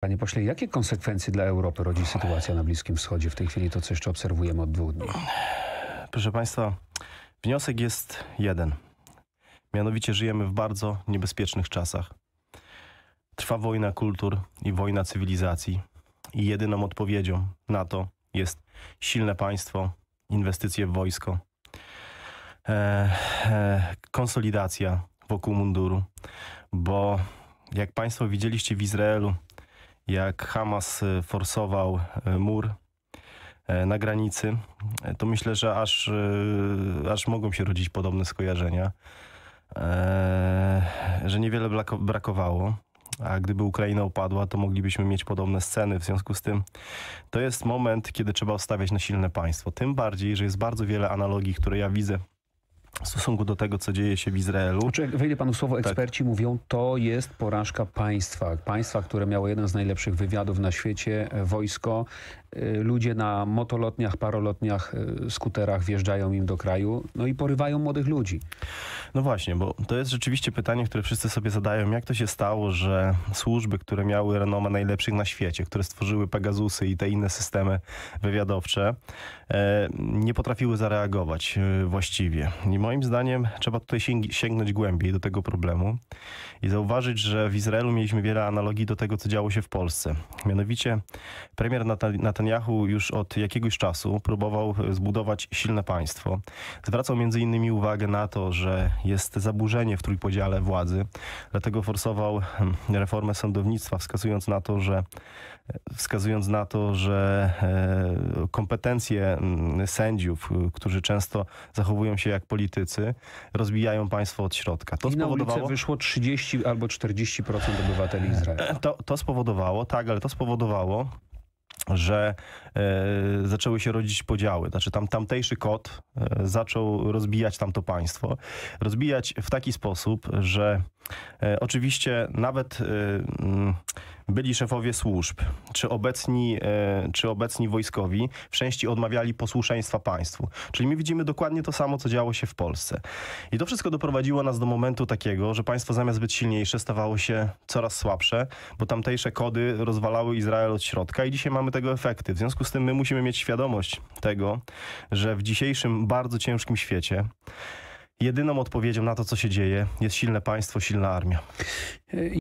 Panie pośle, jakie konsekwencje dla Europy rodzi sytuacja na Bliskim Wschodzie w tej chwili, to co jeszcze obserwujemy od dwóch dni? Proszę Państwa, wniosek jest jeden. Mianowicie żyjemy w bardzo niebezpiecznych czasach. Trwa wojna kultur i wojna cywilizacji. I jedyną odpowiedzią na to jest silne państwo, inwestycje w wojsko, e, e, konsolidacja wokół munduru. Bo jak Państwo widzieliście w Izraelu, jak Hamas y, forsował y, mur y, na granicy, to myślę, że aż, aż mogą się rodzić podobne skojarzenia, e, że niewiele brakowało. A gdyby Ukraina upadła, to moglibyśmy mieć podobne sceny. W związku z tym to jest moment, kiedy trzeba stawiać na silne państwo. Tym bardziej, że jest bardzo wiele analogii, które ja widzę w stosunku do tego, co dzieje się w Izraelu. Znaczy, jak wejdę panu słowo, tak. eksperci tak. mówią, to jest porażka państwa. Państwa, które miało jeden z najlepszych wywiadów na świecie, e, wojsko. E, ludzie na motolotniach, parolotniach, e, skuterach wjeżdżają im do kraju, no i porywają młodych ludzi. No właśnie, bo to jest rzeczywiście pytanie, które wszyscy sobie zadają. Jak to się stało, że służby, które miały renomę najlepszych na świecie, które stworzyły Pegasusy i te inne systemy wywiadowcze, nie potrafiły zareagować właściwie. I moim zdaniem trzeba tutaj sięgnąć głębiej do tego problemu i zauważyć, że w Izraelu mieliśmy wiele analogii do tego, co działo się w Polsce. Mianowicie premier Netanyahu już od jakiegoś czasu próbował zbudować silne państwo. Zwracał między innymi uwagę na to, że jest zaburzenie w trójpodziale władzy, dlatego forsował hmm, reformę sądownictwa, wskazując na to, że wskazując na to, że e, kompetencje hmm, sędziów, którzy często zachowują się jak politycy, politycy rozbijają państwo od środka. To I na spowodowało... wyszło 30 albo 40% obywateli Izraela. E, to, to spowodowało, tak, ale to spowodowało, że e, zaczęły się rodzić podziały. Znaczy tam tamtejszy kot e, zaczął rozbijać tamto państwo. Rozbijać w taki sposób, że E, oczywiście nawet e, mm, byli szefowie służb, czy obecni, e, czy obecni wojskowi w części odmawiali posłuszeństwa państwu. Czyli my widzimy dokładnie to samo, co działo się w Polsce. I to wszystko doprowadziło nas do momentu takiego, że państwo zamiast być silniejsze stawało się coraz słabsze, bo tamtejsze kody rozwalały Izrael od środka i dzisiaj mamy tego efekty. W związku z tym my musimy mieć świadomość tego, że w dzisiejszym bardzo ciężkim świecie jedyną odpowiedzią na to, co się dzieje, jest silne państwo, silna armia. E,